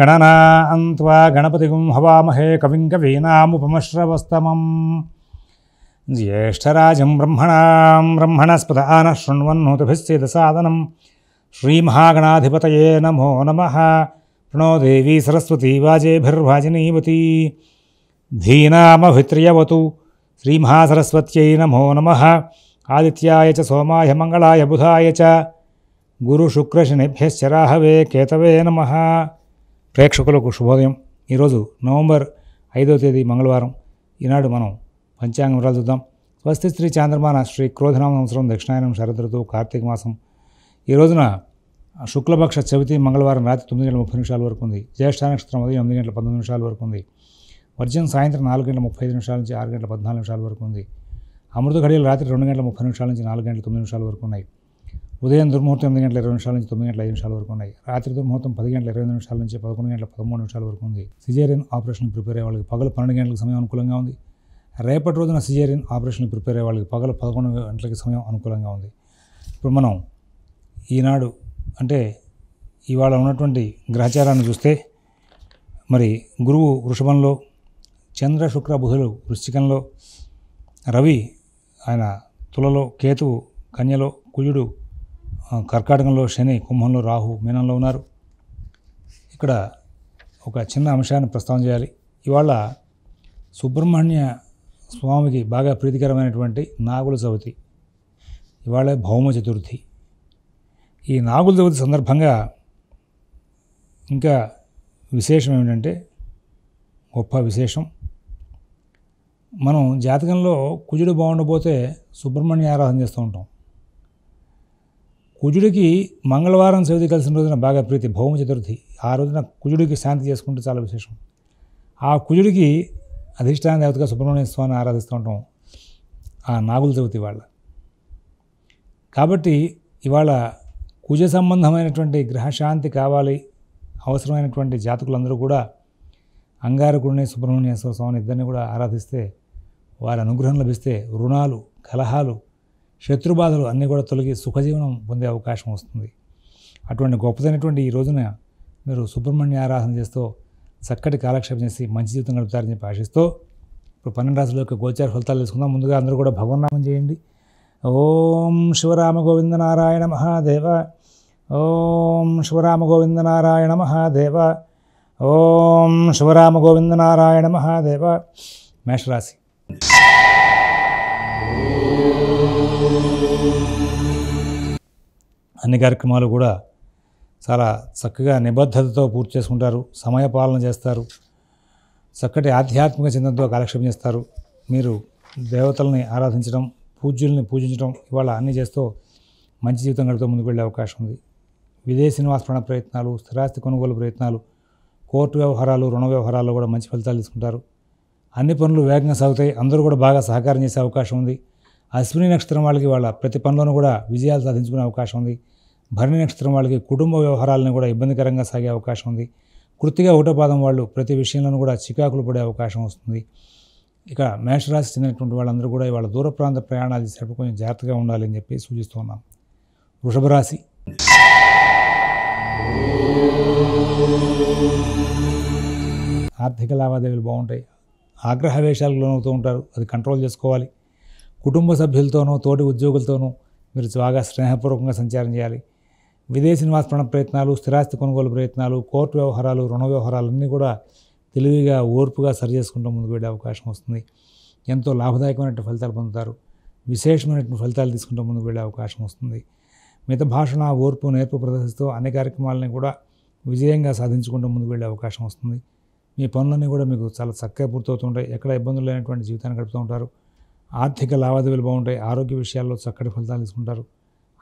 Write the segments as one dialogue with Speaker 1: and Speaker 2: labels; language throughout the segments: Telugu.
Speaker 1: गणना अन्त्वा गणपतिगुं हवामहे कविं कवीनामुपमश्रवस्तमम् ज्येष्ठराजं ब्रह्मणां ब्रह्मणस्पद आनः शृण्वन्नोतुभिश्चेदसादनं नमो नम प्रणो देवी सरस्वती वाजेभिर्वाजिनीवती धीनामभित्र्यवतु श्रीमहासरस्वत्यै नमो नम आदित्याय च सोमाय मंगलाय बुधाय च गुरुशुक्रशनिभ्यश्च केतवे नमः ప్రేక్షకులకు శుభోదయం ఈరోజు నవంబర్ ఐదో తేదీ మంగళవారం ఈనాడు మనం పంచాంగం వివరాలు చూద్దాం స్వస్తి శ్రీ చాంద్రమాన శ్రీ క్రోధనామ సంవత్సరం దక్షిణాయనం శరదృతువు కార్తీక మాసం ఈ రోజున శుక్లపక్ష చవితి మంగళవారం రాత్రి తొమ్మిది గంటల ముప్పై నిమిషాల వరకు ఉంది జ్యేష్ఠ నక్షత్రం ఉదయం ఎనిమిది గంటల పంతొమ్మిది నిమిషాల వరకు ఉంది వర్జం సాయంత్రం నాలుగు గంటల ముప్పై ఐదు నిమిషాల నుంచి ఆరు గంటల పద్నాలుగు నిమిషాల వరకు ఉంది అమృత ఘడియలు రాత్రి రెండు గంటల ముప్పై నిమిషాల నుంచి నాలుగు గంటల తొమ్మిది నిమిషాల వరకు ఉన్నాయి ఉదయం దుర్ముహూర్తం ఎనిమిది గంటల ఇరవై నిమిషాల నుంచి తొమ్మిది గంటల ఐదు నిమిషాల వరకు ఉన్నాయి రాత్రి దుర్ముహూర్తం పది గంటల ఇరవై నిమిషాల నుంచి పదకొండు గంటల పదమూడు నిమిషాల వరకు ఉంది సిజేరియన్ ఆపరేషన్ ప్రిపేర్ అయ్యే వాళ్ళకి పగలు పన్నెండు గంటలకు సమయం అనుకూలంగా ఉంది రేపటి రోజున సిజేరియన్ ఆపరేషన్ ప్రిపేర్ అయ్యే వాళ్ళకి పగలు పదకొండు గంటలకి సమయం అనుకూలంగా ఉంది ఇప్పుడు మనం ఈనాడు అంటే ఇవాళ ఉన్నటువంటి గ్రహచారాన్ని చూస్తే మరి గురువు వృషభంలో చంద్ర శుక్ర బుధులు వృశ్చికంలో రవి ఆయన తులలో కేతువు కన్యలో కుజుడు కర్కాటకంలో శని కుంభంలో రాహు మీనంలో ఉన్నారు ఇక్కడ ఒక చిన్న అంశాన్ని ప్రస్తావన చేయాలి ఇవాళ సుబ్రహ్మణ్య స్వామికి బాగా ప్రీతికరమైనటువంటి నాగుల చవితి ఇవాళ భౌమ చతుర్థి ఈ నాగుల చవితి సందర్భంగా ఇంకా విశేషం ఏమిటంటే గొప్ప విశేషం మనం జాతకంలో కుజుడు బాగుండబోతే సుబ్రహ్మణ్య ఆరాధన చేస్తూ ఉంటాం కుజుడికి మంగళవారం చవితి కలిసిన రోజున బాగా ప్రీతి భౌమ చతుర్థి ఆ రోజున కుజుడికి శాంతి చేసుకుంటే చాలా విశేషం ఆ కుజుడికి అధిష్టాన దేవతగా సుబ్రహ్మణ్య స్వామిని ఆరాధిస్తూ ఉంటాం ఆ నాగుల చవితి వాళ్ళ కాబట్టి ఇవాళ కుజ సంబంధమైనటువంటి గ్రహశాంతి కావాలి అవసరమైనటువంటి జాతకులందరూ కూడా అంగారకుడిని సుబ్రహ్మణ్య స్వామిని ఇద్దరిని కూడా ఆరాధిస్తే వారి అనుగ్రహం లభిస్తే రుణాలు కలహాలు శత్రుబాధలు అన్నీ కూడా తొలగి సుఖజీవనం పొందే అవకాశం వస్తుంది అటువంటి గొప్పదైనటువంటి ఈ రోజున మీరు సుబ్రహ్మణ్య ఆరాధన చేస్తూ చక్కటి కాలక్షేపం చేసి మంచి జీవితం గడుపుతారని చెప్పి ఆశిస్తూ ఇప్పుడు పన్నెండు రాసుల యొక్క గోచార ఫలితాలు తెలుసుకుందాం ముందుగా అందరూ కూడా భగవన్నామం చేయండి ఓం శివరామ గోవింద నారాయణ మహాదేవ ఓం శివరామ గోవింద నారాయణ మహాదేవ ఓం శివరామ గోవింద నారాయణ మహాదేవ మేషరాశి అన్ని కార్యక్రమాలు కూడా చాలా చక్కగా నిబద్ధతతో పూర్తి చేసుకుంటారు సమయపాలన చేస్తారు చక్కటి ఆధ్యాత్మిక చిహ్నంతో కాలక్షేపం చేస్తారు మీరు దేవతల్ని ఆరాధించడం పూజ్యుల్ని పూజించడం ఇవాళ అన్ని చేస్తూ మంచి జీవితం గడితో ముందుకు వెళ్ళే అవకాశం ఉంది విదేశీ నివాసపరణ ప్రయత్నాలు స్థిరాస్తి కొనుగోలు ప్రయత్నాలు కోర్టు వ్యవహారాలు రుణ వ్యవహారాలు కూడా మంచి ఫలితాలు తీసుకుంటారు అన్ని పనులు వేగంగా సాగుతాయి అందరూ కూడా బాగా సహకారం చేసే అవకాశం ఉంది అశ్విని నక్షత్రం వాళ్ళకి వాళ్ళ ప్రతి పనిలోనూ కూడా విజయాలు సాధించుకునే అవకాశం ఉంది భరణి నక్షత్రం వాళ్ళకి కుటుంబ వ్యవహారాలను కూడా ఇబ్బందికరంగా సాగే అవకాశం ఉంది కృతిగా ఊటపాదం వాళ్ళు ప్రతి విషయంలోనూ కూడా చికాకులు పడే అవకాశం వస్తుంది ఇక మేషరాశి చెందినటువంటి వాళ్ళందరూ కూడా ఇవాళ దూర ప్రాంత ప్రయాణాలు చేసేటప్పుడు కొంచెం జాగ్రత్తగా ఉండాలని చెప్పి సూచిస్తున్నాం వృషభరాశి వృషభ రాశి ఆర్థిక లావాదేవీలు బాగుంటాయి ఆగ్రహ వేషాలకు లోనవుతూ ఉంటారు అది కంట్రోల్ చేసుకోవాలి కుటుంబ సభ్యులతోనూ తోటి ఉద్యోగులతోనూ మీరు బాగా స్నేహపూర్వకంగా సంచారం చేయాలి విదేశీ నివాసపరణ ప్రయత్నాలు స్థిరాస్తి కొనుగోలు ప్రయత్నాలు కోర్టు వ్యవహారాలు రుణ వ్యవహారాలన్నీ కూడా తెలివిగా ఓర్పుగా సరి చేసుకుంటూ ముందుకు వెళ్ళే అవకాశం వస్తుంది ఎంతో లాభదాయకమైనటువంటి ఫలితాలు పొందుతారు విశేషమైనటువంటి ఫలితాలు తీసుకుంటూ ముందుకు వెళ్ళే అవకాశం వస్తుంది మిత భాషణ ఓర్పు నేర్పు ప్రదర్శిస్తూ అన్ని కార్యక్రమాలని కూడా విజయంగా సాధించుకుంటూ ముందుకు వెళ్ళే అవకాశం వస్తుంది మీ పనులన్నీ కూడా మీకు చాలా చక్కగా పూర్తవుతుంటాయి ఎక్కడ ఇబ్బందులు లేనటువంటి జీవితాన్ని గడుపుతూ ఉంటారు ఆర్థిక లావాదేవీలు బాగుంటాయి ఆరోగ్య విషయాల్లో చక్కటి ఫలితాలు తీసుకుంటారు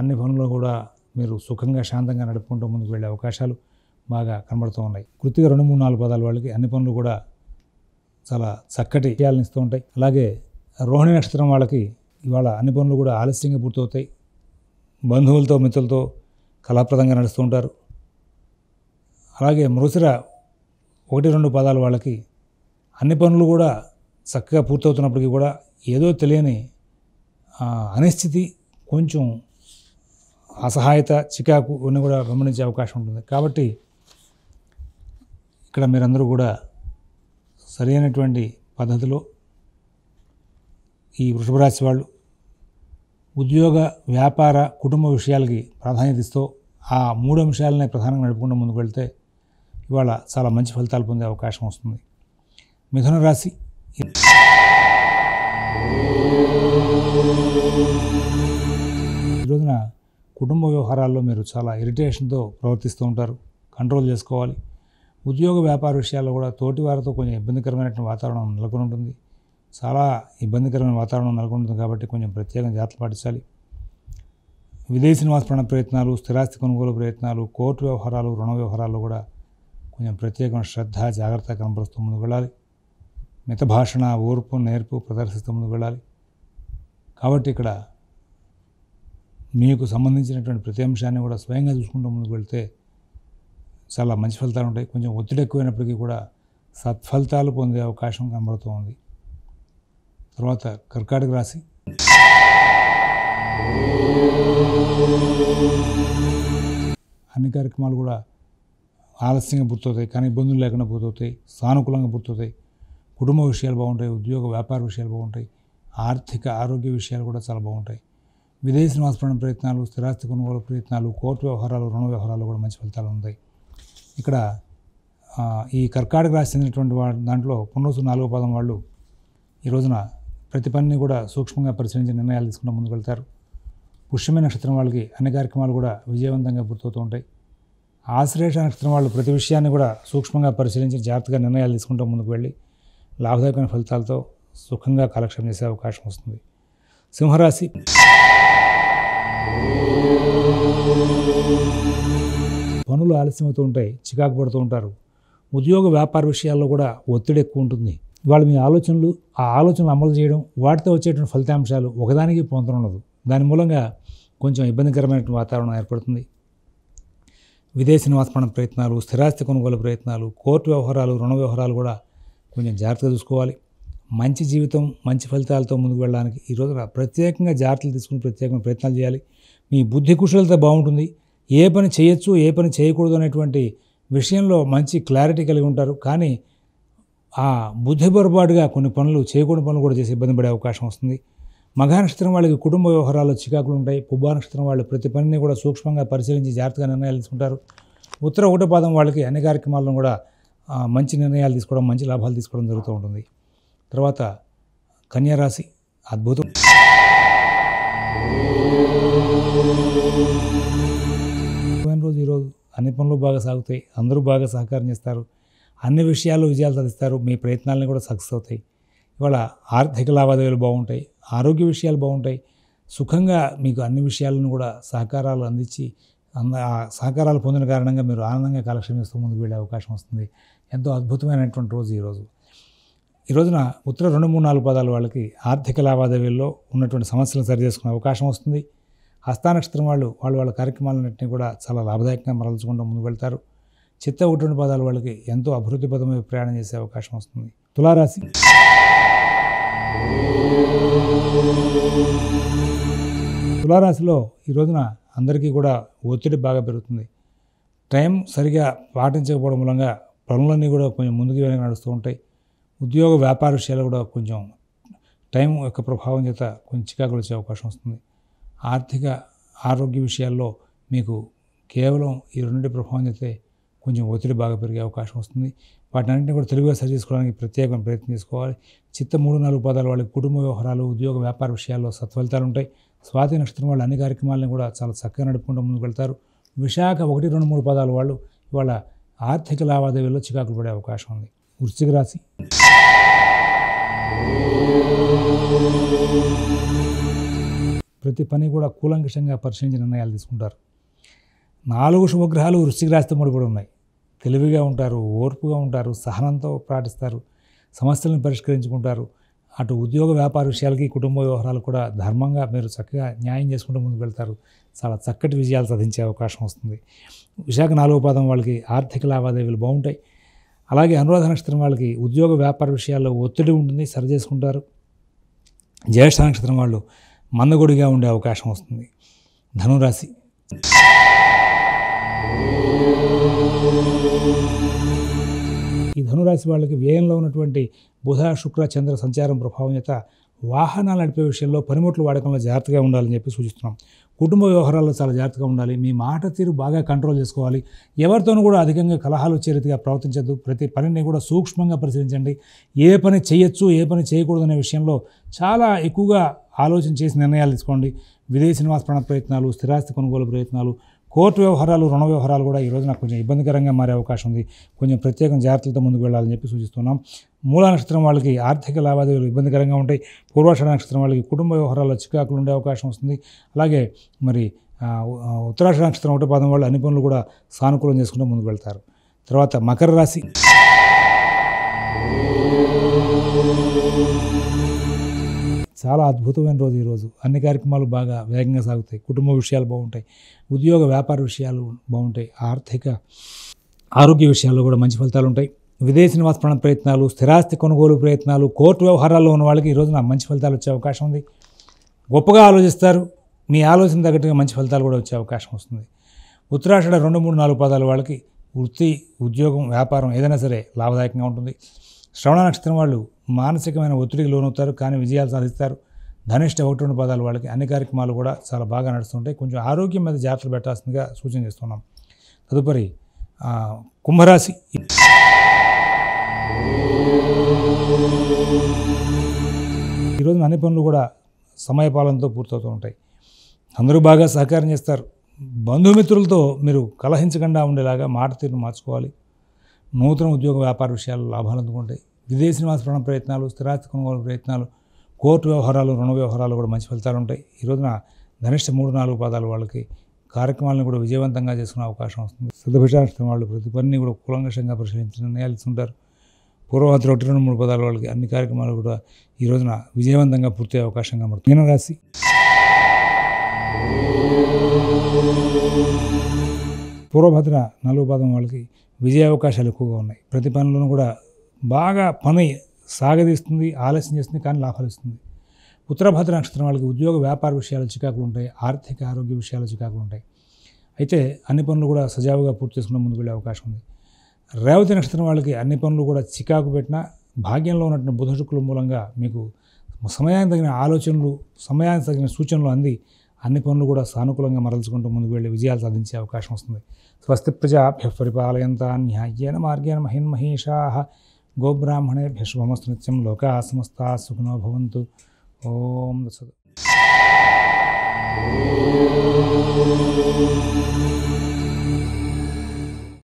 Speaker 1: అన్ని పనుల్లో కూడా మీరు సుఖంగా శాంతంగా నడుపుకుంటూ ముందుకు వెళ్ళే అవకాశాలు బాగా కనబడుతూ ఉన్నాయి కృతిగా రెండు మూడు నాలుగు పదాలు వాళ్ళకి అన్ని పనులు కూడా చాలా చక్కటి విషయాలను ఇస్తూ ఉంటాయి అలాగే రోహిణి నక్షత్రం వాళ్ళకి ఇవాళ అన్ని పనులు కూడా ఆలస్యంగా పూర్తవుతాయి బంధువులతో మిత్రులతో కళాప్రదంగా నడుస్తూ ఉంటారు అలాగే మృసిర ఒకటి రెండు పదాలు వాళ్ళకి అన్ని పనులు కూడా చక్కగా పూర్తవుతున్నప్పటికీ కూడా ఏదో తెలియని అనిశ్చితి కొంచెం అసహాయత చికాకు ఇవన్నీ కూడా గమనించే అవకాశం ఉంటుంది కాబట్టి ఇక్కడ మీరందరూ కూడా సరైనటువంటి పద్ధతిలో ఈ వృషభరాశి వాళ్ళు ఉద్యోగ వ్యాపార కుటుంబ విషయాలకి ప్రాధాన్యత ఇస్తూ ఆ మూడు అంశాలనే ప్రధానంగా నడుపుకుంటూ ముందుకు వెళ్తే ఇవాళ చాలా మంచి ఫలితాలు పొందే అవకాశం వస్తుంది మిథున రాశి కుటుంబ వ్యవహారాల్లో మీరు చాలా ఇరిటేషన్తో ప్రవర్తిస్తూ ఉంటారు కంట్రోల్ చేసుకోవాలి ఉద్యోగ వ్యాపార విషయాల్లో కూడా తోటి వారితో కొంచెం ఇబ్బందికరమైన వాతావరణం నెలకొని ఉంటుంది చాలా ఇబ్బందికరమైన వాతావరణం ఉంటుంది కాబట్టి కొంచెం ప్రత్యేకంగా జాగ్రత్త పాటించాలి విదేశీ నివాసపరణ ప్రయత్నాలు స్థిరాస్తి కొనుగోలు ప్రయత్నాలు కోర్టు వ్యవహారాలు రుణ వ్యవహారాల్లో కూడా కొంచెం ప్రత్యేకమైన శ్రద్ధ జాగ్రత్త కనపరుస్తూ ముందుకు వెళ్ళాలి మిత భాషణ ఓర్పు నేర్పు ప్రదర్శిస్తూ ముందుకు వెళ్ళాలి కాబట్టి ఇక్కడ మీకు సంబంధించినటువంటి ప్రతి అంశాన్ని కూడా స్వయంగా చూసుకుంటూ ముందుకు వెళ్తే చాలా మంచి ఫలితాలు ఉంటాయి కొంచెం ఒత్తిడి ఎక్కువైనప్పటికీ కూడా సత్ఫలితాలు పొందే అవకాశం కనబడుతూ ఉంది తర్వాత కర్కాటక రాశి అన్ని కార్యక్రమాలు కూడా ఆలస్యంగా పూర్తవుతాయి కానీ ఇబ్బందులు లేకుండా పూర్తవుతాయి సానుకూలంగా పూర్తవుతాయి కుటుంబ విషయాలు బాగుంటాయి ఉద్యోగ వ్యాపార విషయాలు బాగుంటాయి ఆర్థిక ఆరోగ్య విషయాలు కూడా చాలా బాగుంటాయి విదేశీ మార్చడం ప్రయత్నాలు స్థిరాస్తి కొనుగోలు ప్రయత్నాలు కోర్టు వ్యవహారాలు రుణ వ్యవహారాలు కూడా మంచి ఫలితాలు ఉన్నాయి ఇక్కడ ఈ కర్కాటక రాశి చెందినటువంటి వా దాంట్లో పునరుసు నాలుగో పదం వాళ్ళు ఈ రోజున ప్రతి పనిని కూడా సూక్ష్మంగా పరిశీలించి నిర్ణయాలు తీసుకుంటూ ముందుకెళ్తారు పుష్యమైన నక్షత్రం వాళ్ళకి అన్ని కార్యక్రమాలు కూడా విజయవంతంగా పూర్తవుతూ ఉంటాయి ఆశ్రేష నక్షత్రం వాళ్ళు ప్రతి విషయాన్ని కూడా సూక్ష్మంగా పరిశీలించి జాగ్రత్తగా నిర్ణయాలు తీసుకుంటూ ముందుకు వెళ్ళి లాభదాయకమైన ఫలితాలతో సుఖంగా కాలక్షేపం చేసే అవకాశం వస్తుంది సింహరాశి పనులు ఆలస్యమవుతూ ఉంటాయి చికాకు పడుతూ ఉంటారు ఉద్యోగ వ్యాపార విషయాల్లో కూడా ఒత్తిడి ఎక్కువ ఉంటుంది వాళ్ళు మీ ఆలోచనలు ఆ ఆలోచనలు అమలు చేయడం వాటితో వచ్చేటువంటి ఫలితాంశాలు ఒకదానికి పొందనుండదు దాని మూలంగా కొంచెం ఇబ్బందికరమైన వాతావరణం ఏర్పడుతుంది విదేశీ నివాసపడ ప్రయత్నాలు స్థిరాస్తి కొనుగోలు ప్రయత్నాలు కోర్టు వ్యవహారాలు రుణ వ్యవహారాలు కూడా కొంచెం జాగ్రత్తగా చూసుకోవాలి మంచి జీవితం మంచి ఫలితాలతో ముందుకు వెళ్ళడానికి ఈరోజు ప్రత్యేకంగా జాగ్రత్తలు తీసుకుని ప్రత్యేకమైన ప్రయత్నాలు చేయాలి మీ బుద్ధి కుశలత బాగుంటుంది ఏ పని చేయొచ్చు ఏ పని చేయకూడదు అనేటువంటి విషయంలో మంచి క్లారిటీ కలిగి ఉంటారు కానీ ఆ బుద్ధి పొరపాటుగా కొన్ని పనులు చేయకూడని పనులు కూడా చేసి ఇబ్బంది పడే అవకాశం వస్తుంది మఘా నక్షత్రం వాళ్ళకి కుటుంబ వ్యవహారాలు చికాకులు ఉంటాయి పుబ్బా నక్షత్రం వాళ్ళు ప్రతి పనిని కూడా సూక్ష్మంగా పరిశీలించి జాగ్రత్తగా నిర్ణయాలు తీసుకుంటారు ఉత్తర ఊటపాదం వాళ్ళకి అన్ని కార్యక్రమాలను కూడా మంచి నిర్ణయాలు తీసుకోవడం మంచి లాభాలు తీసుకోవడం జరుగుతూ ఉంటుంది తర్వాత కన్యారాశి అద్భుతం అన్ని పనులు బాగా సాగుతాయి అందరూ బాగా సహకారం చేస్తారు అన్ని విషయాల్లో విజయాలు సాధిస్తారు మీ ప్రయత్నాలని కూడా సక్సెస్ అవుతాయి ఇవాళ ఆర్థిక లావాదేవీలు బాగుంటాయి ఆరోగ్య విషయాలు బాగుంటాయి సుఖంగా మీకు అన్ని విషయాలను కూడా సహకారాలు అందించి అంద సహకారాలు పొందిన కారణంగా మీరు ఆనందంగా కాలక్షేమం చేస్తూ ముందుకు వెళ్ళే అవకాశం వస్తుంది ఎంతో అద్భుతమైనటువంటి రోజు ఈరోజు ఈ రోజున ఉత్తర రెండు మూడు నాలుగు పదాలు వాళ్ళకి ఆర్థిక లావాదేవీల్లో ఉన్నటువంటి సమస్యలను సరిచేసుకునే అవకాశం వస్తుంది హస్తానక్షత్రం వాళ్ళు వాళ్ళు వాళ్ళ కార్యక్రమాలన్నింటినీ కూడా చాలా లాభదాయకంగా మరల్చుకుంటూ ముందుకు వెళ్తారు చిత్త ఒటువంటి పదాలు వాళ్ళకి ఎంతో అభివృద్ధి పదమై ప్రయాణం చేసే అవకాశం వస్తుంది తులారాశి తులారాశిలో ఈ రోజున అందరికీ కూడా ఒత్తిడి బాగా పెరుగుతుంది టైం సరిగా పాటించకపోవడం మూలంగా పనులన్నీ కూడా కొంచెం ముందుకు వెనక నడుస్తూ ఉంటాయి ఉద్యోగ వ్యాపార విషయాలు కూడా కొంచెం టైం యొక్క ప్రభావం చేత కొంచెం చికాకులు వచ్చే అవకాశం వస్తుంది ఆర్థిక ఆరోగ్య విషయాల్లో మీకు కేవలం ఈ రెండింటి ప్రభావం చేస్తే కొంచెం ఒత్తిడి బాగా పెరిగే అవకాశం వస్తుంది వాటన్నింటినీ కూడా తెలుగుగా సరి చేసుకోవడానికి ప్రత్యేకమైన ప్రయత్నం చేసుకోవాలి చిత్త మూడు నాలుగు పదాలు వాళ్ళకి కుటుంబ వ్యవహారాలు ఉద్యోగ వ్యాపార విషయాల్లో సత్ఫలితాలు ఉంటాయి స్వాతి నక్షత్రం వాళ్ళు అన్ని కార్యక్రమాలను కూడా చాలా చక్కగా నడుపుకుంటూ ముందుకు వెళ్తారు విశాఖ ఒకటి రెండు మూడు పదాలు వాళ్ళు ఇవాళ ఆర్థిక లావాదేవీల్లో చికాకులు పడే అవకాశం ఉంది వృశ్చిక రాశి ప్రతి పని కూడా కూలంకషంగా పరిశీలించి నిర్ణయాలు తీసుకుంటారు నాలుగు శుభగ్రహాలు వృశ్చిక రాశితో కూడా ఉన్నాయి తెలివిగా ఉంటారు ఓర్పుగా ఉంటారు సహనంతో పాటిస్తారు సమస్యలను పరిష్కరించుకుంటారు అటు ఉద్యోగ వ్యాపార విషయాలకి కుటుంబ వ్యవహారాలు కూడా ధర్మంగా మీరు చక్కగా న్యాయం చేసుకుంటూ ముందుకు వెళ్తారు చాలా చక్కటి విజయాలు సాధించే అవకాశం వస్తుంది విశాఖ నాలుగో పాదం వాళ్ళకి ఆర్థిక లావాదేవీలు బాగుంటాయి అలాగే అనురాధ నక్షత్రం వాళ్ళకి ఉద్యోగ వ్యాపార విషయాల్లో ఒత్తిడి ఉంటుంది సరి చేసుకుంటారు జ్యేష్ఠ నక్షత్రం వాళ్ళు మందగుడిగా ఉండే అవకాశం వస్తుంది ధనురాశి ఈ ధనురాశి వాళ్ళకి వ్యయంలో ఉన్నటువంటి బుధ శుక్ర చంద్ర సంచారం ప్రభావం చేత వాహనాలు నడిపే విషయంలో పనిముట్లు వాడకంలో జాగ్రత్తగా ఉండాలని చెప్పి సూచిస్తున్నాం కుటుంబ వ్యవహారాల్లో చాలా జాగ్రత్తగా ఉండాలి మీ మాట తీరు బాగా కంట్రోల్ చేసుకోవాలి ఎవరితోనూ కూడా అధికంగా కలహాలు వచ్చే ప్రవర్తించద్దు ప్రతి పనిని కూడా సూక్ష్మంగా పరిశీలించండి ఏ పని చేయొచ్చు ఏ పని చేయకూడదు అనే విషయంలో చాలా ఎక్కువగా ఆలోచన చేసి నిర్ణయాలు తీసుకోండి విదేశీ నివాస ప్రయత్నాలు స్థిరాస్తి కొనుగోలు ప్రయత్నాలు కోర్టు వ్యవహారాలు రుణ వ్యవహారాలు కూడా ఈరోజు నాకు కొంచెం ఇబ్బందికరంగా మారే అవకాశం ఉంది కొంచెం ప్రత్యేక జాగ్రత్తలతో ముందుకు వెళ్ళాలని చెప్పి సూచిస్తున్నాం మూల నక్షత్రం వాళ్ళకి ఆర్థిక లావాదేవీలు ఇబ్బందికరంగా ఉంటాయి పూర్వాష నక్షత్రం వాళ్ళకి కుటుంబ వ్యవహారాల్లో చికాకులు ఉండే అవకాశం వస్తుంది అలాగే మరి ఉత్తరాక్ష నక్షత్రం ఒకటి పాదం వాళ్ళు అన్ని పనులు కూడా సానుకూలం చేసుకుంటూ ముందుకు వెళ్తారు తర్వాత మకర రాశి చాలా అద్భుతమైన రోజు ఈరోజు అన్ని కార్యక్రమాలు బాగా వేగంగా సాగుతాయి కుటుంబ విషయాలు బాగుంటాయి ఉద్యోగ వ్యాపార విషయాలు బాగుంటాయి ఆర్థిక ఆరోగ్య విషయాల్లో కూడా మంచి ఫలితాలు ఉంటాయి విదేశ నివాసపణ ప్రయత్నాలు స్థిరాస్తి కొనుగోలు ప్రయత్నాలు కోర్టు వ్యవహారాల్లో ఉన్న వాళ్ళకి ఈరోజు నా మంచి ఫలితాలు వచ్చే అవకాశం ఉంది గొప్పగా ఆలోచిస్తారు మీ ఆలోచన తగ్గట్టుగా మంచి ఫలితాలు కూడా వచ్చే అవకాశం వస్తుంది ఉత్తరాషడ రెండు మూడు నాలుగు పదాల వాళ్ళకి వృత్తి ఉద్యోగం వ్యాపారం ఏదైనా సరే లాభదాయకంగా ఉంటుంది శ్రవణ నక్షత్రం వాళ్ళు మానసికమైన ఒత్తిడికి లోనవుతారు కానీ విజయాలు సాధిస్తారు ధనిష్ట ఒకటి రెండు పదాలు వాళ్ళకి అన్ని కార్యక్రమాలు కూడా చాలా బాగా నడుస్తుంటాయి కొంచెం ఆరోగ్యం మీద జాగ్రత్తలు పెట్టాల్సిందిగా సూచన చేస్తున్నాం తదుపరి కుంభరాశి ఈరోజు అన్ని పనులు కూడా సమయపాలనతో పూర్తవుతూ ఉంటాయి అందరూ బాగా సహకారం చేస్తారు బంధుమిత్రులతో మీరు కలహించకుండా ఉండేలాగా మాట తీరును మార్చుకోవాలి నూతన ఉద్యోగ వ్యాపార విషయాలు లాభాలు అందుకుంటాయి విదేశీ నివాస ప్రయత్నాలు స్థిరాస్తి కొనుగోలు ప్రయత్నాలు కోర్టు వ్యవహారాలు రుణ వ్యవహారాలు కూడా మంచి ఫలితాలు ఉంటాయి ఈ రోజున గనిష్ట మూడు నాలుగు పాదాలు వాళ్ళకి కార్యక్రమాలను కూడా విజయవంతంగా చేసుకునే అవకాశం వస్తుంది శ్రద్ధభిషాంశం వాళ్ళు ప్రతి పనిని కూడా కూలంకషంగా పరిశీలించుకుంటారు పూర్వభద్ర ఒకటి రెండు మూడు పదాల వాళ్ళకి అన్ని కార్యక్రమాలు కూడా ఈ రోజున విజయవంతంగా పూర్తి అవకాశం కనబడుతుంది మీనరాశి పూర్వభద్ర నాలుగు పాదం వాళ్ళకి విజయ అవకాశాలు ఎక్కువగా ఉన్నాయి ప్రతి పనిలోనూ కూడా బాగా పని సాగదీస్తుంది ఆలస్యం చేస్తుంది కానీ లాభాలు ఇస్తుంది ఉత్తరభద్ర నక్షత్రం వాళ్ళకి ఉద్యోగ వ్యాపార విషయాలు చికాకులు ఉంటాయి ఆర్థిక ఆరోగ్య విషయాలు చికాకులు ఉంటాయి అయితే అన్ని పనులు కూడా సజావుగా పూర్తి చేసుకున్న ముందుకు వెళ్ళే అవకాశం ఉంది రేవతి నక్షత్రం వాళ్ళకి అన్ని పనులు కూడా చికాకు పెట్టినా భాగ్యంలో ఉన్నటువంటి బుధ శుక్రుల మూలంగా మీకు సమయానికి తగిన ఆలోచనలు సమయానికి తగిన సూచనలు అంది అన్ని పనులు కూడా సానుకూలంగా మరల్చుకుంటూ ముందుకు వెళ్ళి విజయాలు సాధించే అవకాశం వస్తుంది స్వస్తి ప్రజాభ్య పరిపాలయంతా న్యాయ్యైన మార్గేణ మహిన్మహేషా గోబ్రాహ్మణే భీష్మమస్తు నిత్యం లోకా సమస్తా సుఖినో భవంతు ఓం దసదు